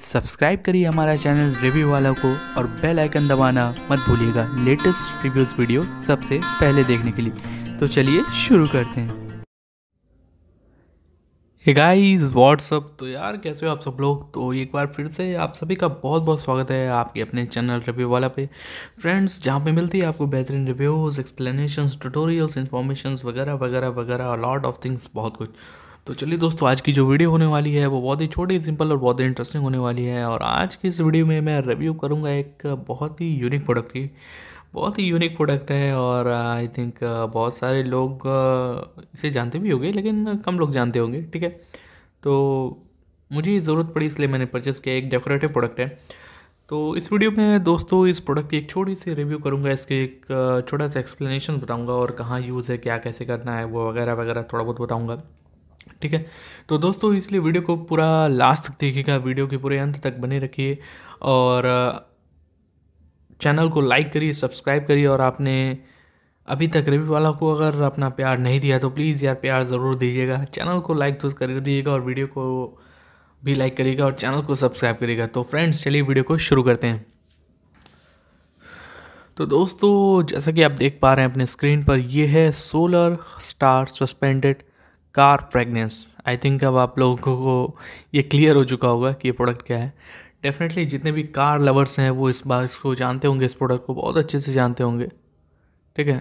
please subscribe करिए हमारा channel review वाला को और बेल आइकन दबाना मत भूलिएगा लेटेस्ट रिव्यूज़ वीडियो सबसे पहले देखने के लिए तो चलिए शुरू करते हैं गाइस व्हाट्सअप तो यार कैसे हो आप सब लोग तो एक बार फिर से आप सभी का बहुत बहुत स्वागत है आपके अपने चैनल रिव्यू वाला पे फ्रेंड्स जहाँ पे मिलती है आपको बेहतरीन रिव्यूज़ एक्सप्लेनेशंस ट्यूटोरियल्स इन्फॉर्मेशन वगैरह वगैरह वगैरह लॉट ऑफ थिंग्स बहुत कुछ तो चलिए दोस्तों आज की जो वीडियो होने वाली है वो बहुत ही छोटी सिंपल और बहुत ही इंटरेस्टिंग होने वाली है और आज की इस वीडियो में मैं रिव्यू करूँगा एक बहुत ही यूनिक प्रोडक्ट की बहुत ही यूनिक प्रोडक्ट है और आई थिंक बहुत सारे लोग इसे जानते भी होंगे लेकिन कम लोग जानते होंगे ठीक है तो मुझे ज़रूरत पड़ी इसलिए मैंने परचेज़ किया एक डेकोरेटिव प्रोडक्ट है तो इस वीडियो में दोस्तों इस प्रोडक्ट की एक छोटी सी रिव्यू करूँगा इसके एक छोटा सा एक्सप्लेनेशन बताऊँगा और कहाँ यूज़ है क्या कैसे करना है वो वगैरह वगैरह थोड़ा बहुत बताऊँगा ठीक है तो दोस्तों इसलिए वीडियो को पूरा लास्ट तक देखिएगा वीडियो के पूरे अंत तक बने रखिए और चैनल को लाइक करिए सब्सक्राइब करिए और आपने अभी तक रिव्यू वाला को अगर अपना प्यार नहीं दिया तो प्लीज़ यार प्यार ज़रूर दीजिएगा चैनल को लाइक तो कर दीजिएगा और वीडियो को भी लाइक करिएगा और चैनल को सब्सक्राइब करिएगा तो फ्रेंड्स चलिए वीडियो को शुरू करते हैं तो दोस्तों जैसा कि आप देख पा रहे हैं अपने स्क्रीन पर ये है solar star suspended car fragrance I think अब आप लोगों को ये क्लियर हो चुका होगा कि ये प्रोडक्ट क्या है डेफिनेटली जितने भी कार लवर्स हैं वो इस बात को जानते होंगे इस प्रोडक्ट को बहुत अच्छे से जानते होंगे ठीक है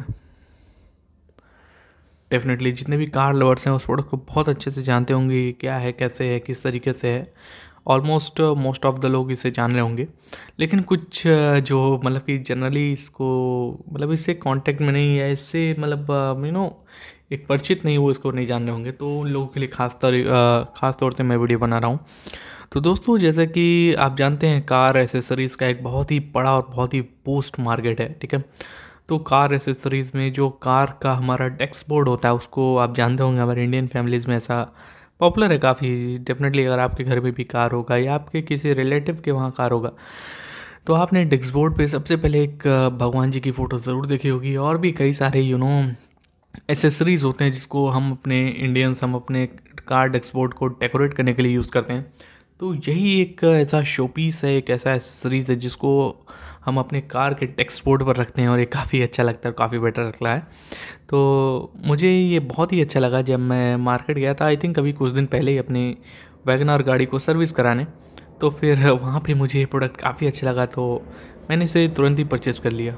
डेफिनेटली जितने भी कार लवर्स हैं उस प्रोडक्ट को बहुत अच्छे से जानते होंगे क्या है कैसे है किस तरीके से है ऑलमोस्ट मोस्ट ऑफ द लोग इसे जान रहे होंगे लेकिन कुछ जो मतलब कि जनरली इसको मतलब इससे कॉन्टेक्ट में नहीं है इससे मतलब यू नो एक परिचित नहीं वो इसको नहीं जान रहे होंगे तो उन लोगों के लिए खास तर ख़ास तौर से मैं वीडियो बना रहा हूँ तो दोस्तों जैसे कि आप जानते हैं कार एसेसरीज़ का एक बहुत ही बड़ा और बहुत ही पोस्ट मार्केट है ठीक है तो कार एसेसरीज़ में जो कार का हमारा डेस्क बोर्ड होता है उसको आप जानते होंगे हमारे इंडियन फैमिलीज़ में ऐसा पॉपुलर है काफ़ी डेफिनेटली अगर आपके घर में भी कार होगा या आपके किसी रिलेटिव के वहाँ कार होगा तो आपने डेस्क बोर्ड पर सबसे पहले एक भगवान जी की फ़ोटो ज़रूर देखी होगी और भी कई सारे यू नो एसेसरीज़ होते हैं जिसको हम अपने इंडियंस हम अपने कार्ड एक्सपोर्ट को डेकोरेट करने के लिए यूज़ करते हैं तो यही एक ऐसा शोपीस है एक ऐसा एसेसरीज़ है जिसको हम अपने कार के टेक्सपोर्ट पर रखते हैं और ये काफ़ी अच्छा लगता है काफ़ी बेटर लगता है तो मुझे ये बहुत ही अच्छा लगा जब मैं मार्केट गया था आई थिंक अभी कुछ दिन पहले ही अपनी वैगनार गाड़ी को सर्विस कराने तो फिर वहाँ पे मुझे ये प्रोडक्ट काफ़ी अच्छा लगा तो मैंने इसे तुरंत ही परचेज़ कर लिया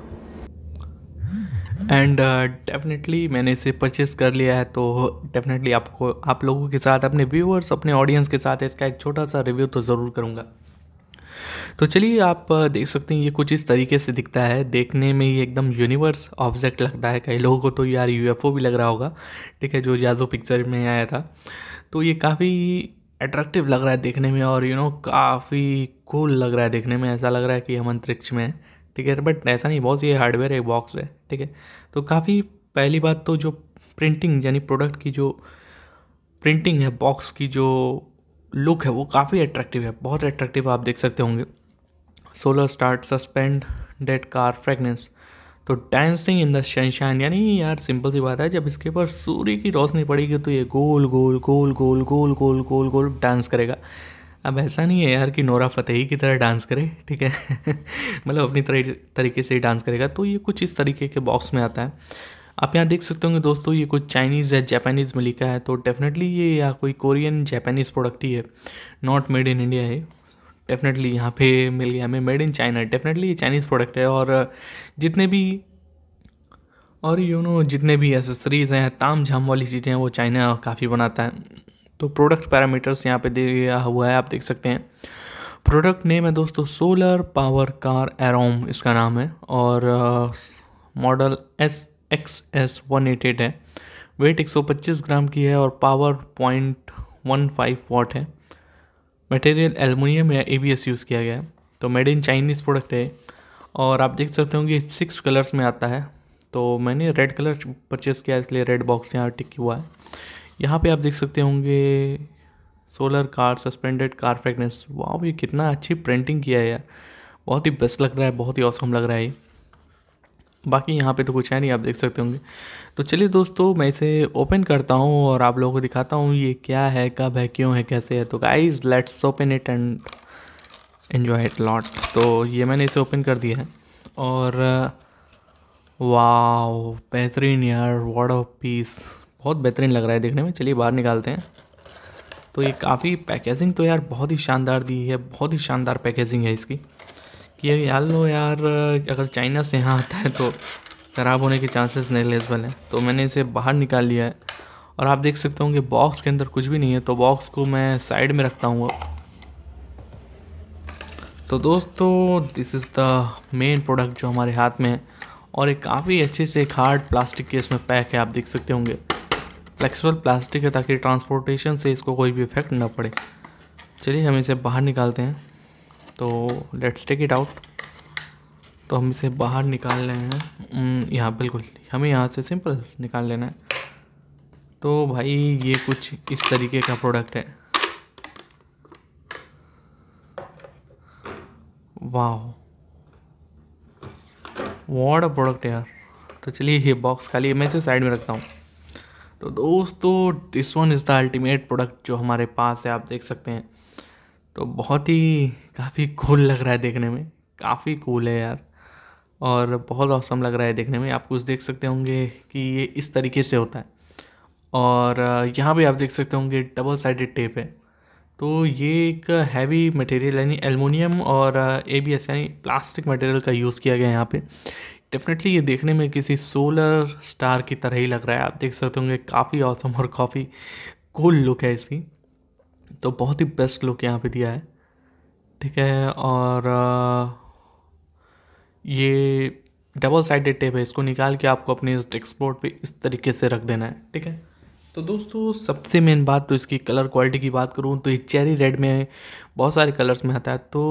एंड डेफिनेटली uh, मैंने इसे परचेस कर लिया है तो डेफिनेटली आपको आप लोगों के साथ अपने व्यूअर्स अपने ऑडियंस के साथ इसका एक छोटा सा रिव्यू तो ज़रूर करूँगा तो चलिए आप uh, देख सकते हैं ये कुछ इस तरीके से दिखता है देखने में ये एकदम यूनिवर्स ऑब्जेक्ट लगता है कई लोगों को तो यार यूएफओ भी लग रहा होगा ठीक है जो जादो पिक्चर में आया था तो ये काफ़ी अट्रैक्टिव लग रहा है देखने में और यू नो काफ़ी कूल लग रहा है देखने में ऐसा लग रहा है कि हम अंतरिक्ष में हैं ठीक है बट ऐसा नहीं बॉस ये हार्डवेयर है बॉक्स है ठीक है तो काफ़ी पहली बात तो जो प्रिंटिंग यानी प्रोडक्ट की जो प्रिंटिंग है बॉक्स की जो लुक है वो काफ़ी अट्रैक्टिव है बहुत अट्रैक्टिव आप देख सकते होंगे solar start suspended car fragrance तो डांसिंग इन द शनशाइन यानी यार सिंपल सी बात है जब इसके ऊपर सूर्य की रोशनी पड़ेगी तो ये गोल गोल गोल गोल गोल गोल गोल गोल डांस करेगा अब ऐसा नहीं है यार कि नोरा फतेही की तरह डांस करे ठीक है मतलब अपनी तरह तरीके से ही डांस करेगा तो ये कुछ इस तरीके के बॉक्स में आता है आप यहाँ देख सकते होंगे दोस्तों ये कुछ चाइनीज़ या जापानीज़ में लिखा है तो डेफिनेटली ये या कोई कोरियन जापानीज़ प्रोडक्ट ही है नॉट मेड इन इंडिया है डेफिनेटली यहाँ पे मिल गया हमें मेड इन चाइना डेफिनेटली ये चाइनीज़ प्रोडक्ट है और जितने भी और यू नो जितने भी एसेसरीज़ हैं ताम झाम वाली चीज़ें हैं वो चाइना काफ़ी बनाता है तो प्रोडक्ट पैरामीटर्स यहाँ पे दिया हुआ है आप देख सकते हैं प्रोडक्ट नेम है दोस्तों सोलर पावर कार एरोम इसका नाम है और model S X S one eight eight है वेट एक सौ पच्चीस ग्राम की है और power point one five watt है मटेरियल एलमिनियम या ए बी एस यूज़ किया गया है तो मेड इन चाइनीज़ प्रोडक्ट है और आप देख सकते हो कि सिक्स कलर्स में आता है तो मैंने रेड कलर परचेज़ किया इसलिए रेड बॉक्स यहाँ टिक हुआ है यहाँ पे आप देख सकते होंगे solar car suspended car fragrance वाह ये कितना अच्छी प्रिंटिंग किया है यार बहुत ही बेस्ट लग रहा है बहुत ही औसम लग रहा है ये बाकी यहाँ पे तो कुछ है नहीं आप देख सकते होंगे तो चलिए दोस्तों मैं इसे ओपन करता हूँ और आप लोगों को दिखाता हूँ ये क्या है कब है क्यों है कैसे है तो guys let's open it and enjoy it lot तो ये मैंने इसे ओपन कर दिया है और वाह बेहतरीन यार वर्ड ऑफ पीस बहुत बेहतरीन लग रहा है देखने में चलिए बाहर निकालते हैं तो ये काफ़ी पैकेजिंग तो यार बहुत ही शानदार दी है बहुत ही शानदार पैकेजिंग है इसकी कि ये यार लो यार अगर चाइना से यहाँ आता है तो ख़राब होने के चांसेस नहीं लेसबल हैं तो मैंने इसे बाहर निकाल लिया है और आप देख सकते होंगे बॉक्स के अंदर कुछ भी नहीं है तो बॉक्स को मैं साइड में रखता हूँ तो दोस्तों this is the main product जो हमारे हाथ में है और एक काफ़ी अच्छे से एक हार्ड प्लास्टिक के इसमें पैक है आप देख सकते होंगे फ्लेक्सिबल प्लास्टिक है ताकि ट्रांसपोर्टेशन से इसको कोई भी इफेक्ट ना पड़े चलिए हम इसे बाहर निकालते हैं तो लेट्स टेक इट आउट तो हम इसे बाहर निकाल रहे हैं यहाँ बिल्कुल हमें यहाँ से सिंपल निकाल लेना है तो भाई ये कुछ इस तरीके का प्रोडक्ट है वाह वॉड प्रोडक्ट यार तो चलिए ये बॉक्स खाली मैं इसे साइड में रखता हूँ तो दोस्तों this one is the ultimate product जो हमारे पास है आप देख सकते हैं तो बहुत ही काफ़ी कूल लग रहा है देखने में काफ़ी कूल है यार और बहुत औसम लग रहा है देखने में आप कुछ देख सकते होंगे कि ये इस तरीके से होता है और यहाँ भी आप देख सकते होंगे डबल साइडेड टेप है तो ये एक हैवी मटेरियल यानी एलमोनियम और ए बी एस यानी प्लास्टिक मटेरियल का यूज़ किया गया है यहाँ पे डेफिनेटली ये देखने में किसी सोलर स्टार की तरह ही लग रहा है आप देख सकते होंगे काफ़ी औसम और काफ़ी कूल लुक है इसकी तो बहुत ही बेस्ट लुक यहाँ पे दिया है ठीक है और ये डबल साइडेड टेप है इसको निकाल के आपको अपने डेस्कबोर्ड पे इस तरीके से रख देना है ठीक है तो दोस्तों सबसे मेन बात तो इसकी कलर क्वालिटी की बात करूँ तो ये चेरी रेड में बहुत सारे कलर्स में आता है तो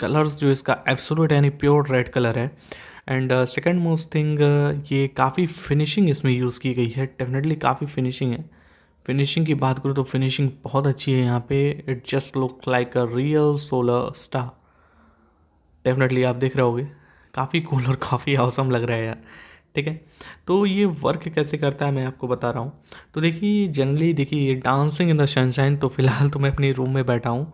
कलर्स जो इसका एब्सोलूट यानी प्योर रेड कलर है एंड सेकेंड मोस्ट थिंग ये काफ़ी फिनिशिंग इसमें यूज़ की गई है डेफिनेटली काफ़ी फिनिशिंग है फिनिशिंग की बात करूँ तो फिनिशिंग बहुत अच्छी है यहाँ पे it just look like a real solar star definitely आप देख रहे होगे काफ़ी कूल और काफ़ी औसम लग रहा है यार ठीक है तो ये वर्क कैसे करता है मैं आपको बता रहा हूँ तो देखिए जनरली देखिए ये डांसिंग इन द सनशाइन तो फ़िलहाल तो मैं अपने रूम में बैठा हूँ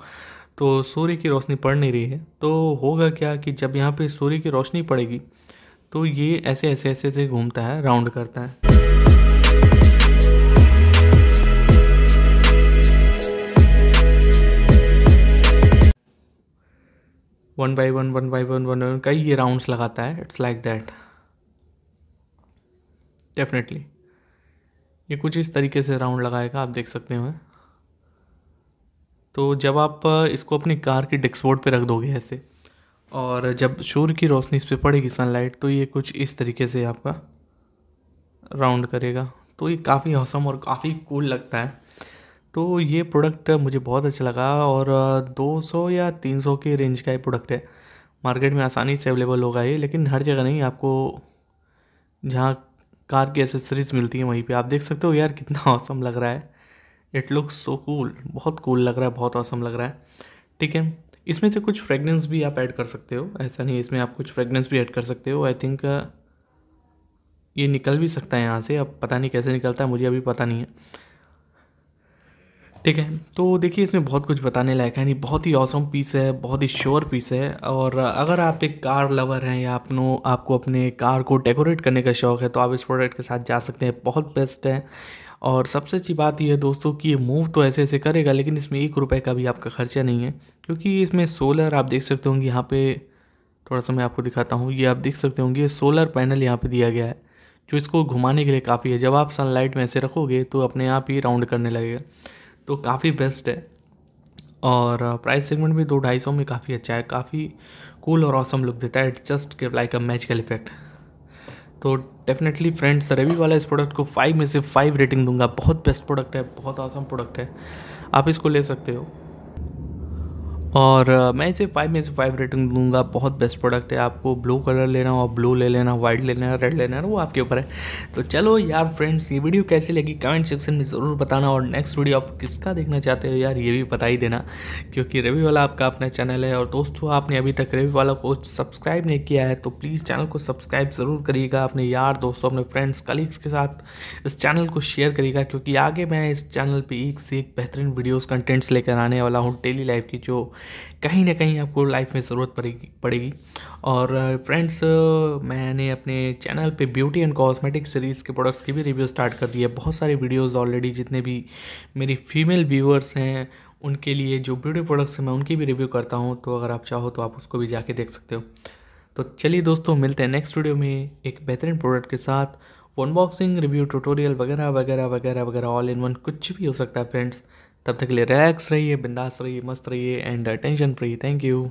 तो सूर्य की रोशनी पड़ नहीं रही है तो होगा क्या कि जब यहाँ पे सूर्य की रोशनी पड़ेगी तो ये ऐसे ऐसे ऐसे से घूमता है राउंड करता है one by one one by one one one कई ये राउंड्स लगाता है इट्स लाइक दैट डेफिनेटली ये कुछ इस तरीके से राउंड लगाएगा आप देख सकते हो तो जब आप इसको अपनी कार की डिक्सबोर्ड पे रख दोगे ऐसे और जब सूर्य की रोशनी इस पर पड़ेगी सनलाइट तो ये कुछ इस तरीके से आपका राउंड करेगा तो ये काफ़ी हसम और काफ़ी कूल लगता है तो ये प्रोडक्ट मुझे बहुत अच्छा लगा और 200 या 300 के रेंज का ये प्रोडक्ट है मार्केट में आसानी से अवेलेबल होगा ये लेकिन हर जगह नहीं आपको जहाँ कार की एसेसरीज मिलती हैं वहीं पे आप देख सकते हो यार कितना औसम लग रहा है इट लुक्स सो कूल बहुत कूल लग रहा है बहुत औसम लग रहा है ठीक है इसमें से कुछ फ्रेगनेंस भी आप ऐड कर सकते हो ऐसा नहीं इसमें आप कुछ फ्रेगनेंस भी ऐड कर सकते हो आई थिंक ये निकल भी सकता है यहाँ से अब पता नहीं कैसे निकलता है मुझे अभी पता नहीं है ठीक है तो देखिए इसमें बहुत कुछ बताने लायक है नहीं बहुत ही औसम पीस है बहुत ही श्योर पीस है और अगर आप एक कार लवर हैं या अपनों आपको अपने कार को डेकोरेट करने का शौक़ है तो आप इस प्रोडक्ट के साथ जा सकते हैं बहुत बेस्ट है और सबसे अच्छी बात यह है दोस्तों कि ये मूव तो ऐसे ऐसे करेगा लेकिन इसमें एक रुपये का भी आपका खर्चा नहीं है क्योंकि इसमें सोलर आप देख सकते होंगे यहाँ पे थोड़ा सा मैं आपको दिखाता हूँ ये आप देख सकते होंगे सोलर पैनल यहाँ पे दिया गया है जो इसको घुमाने के लिए काफ़ी है जब आप सनलाइट में ऐसे रखोगे तो अपने आप ही राउंड करने लगेगा तो काफ़ी बेस्ट है और प्राइस सेगमेंट भी दो ढाई सौ में काफ़ी अच्छा है काफ़ी कूल और औसम लुक देता है it just like a magical effect तो डेफिनेटली फ्रेंड्स रवि वाला इस प्रोडक्ट को फाइव में से फाइव रेटिंग दूंगा बहुत बेस्ट प्रोडक्ट है बहुत आसम प्रोडक्ट है आप इसको ले सकते हो और मैं इसे फाइव में से फाइव रेटिंग दूंगा बहुत बेस्ट प्रोडक्ट है आपको ब्लू कलर लेना हो ब्लू ले लेना व्हाइट ले लेना रेड लेना वो आपके ऊपर है तो चलो यार फ्रेंड्स ये वीडियो कैसी लगी कमेंट सेक्शन में ज़रूर बताना और नेक्स्ट वीडियो आप किसका देखना चाहते हो यार ये भी बता ही देना क्योंकि रवि वाला आपका अपना चैनल है और दोस्तों आपने अभी तक रवि वाला को सब्सक्राइब नहीं किया है तो प्लीज़ चैनल को सब्सक्राइब ज़रूर करिएगा अपने यार दोस्तों अपने फ्रेंड्स कलीग्स के साथ इस चैनल को शेयर करिएगा क्योंकि आगे मैं इस चैनल पर एक से एक बेहतरीन वीडियोज़ कंटेंट्स लेकर आने वाला हूँ डेली लाइफ की जो कहीं ना कहीं आपको लाइफ में ज़रूरत पड़ेगी पड़ेगी और फ्रेंड्स मैंने अपने चैनल पे ब्यूटी एंड कॉस्मेटिक सीरीज़ के प्रोडक्ट्स की भी रिव्यू स्टार्ट कर दी है बहुत सारे वीडियोज़ ऑलरेडी जितने भी मेरी फीमेल व्यूअर्स हैं उनके लिए जो ब्यूटी प्रोडक्ट्स हैं मैं उनकी भी रिव्यू करता हूँ तो अगर आप चाहो तो आप उसको भी जाके देख सकते हो तो चलिए दोस्तों मिलते हैं नेक्स्ट वीडियो में एक बेहतरीन प्रोडक्ट के साथ अनबॉक्सिंग रिव्यू ट्यूटोरियल वगैरह वगैरह वगैरह वगैरह ऑल इन वन कुछ भी हो सकता है फ्रेंड्स तब तक के लिए रिलैक्स रहिए बिंदास रहिए मस्त रहिए and tension free thank you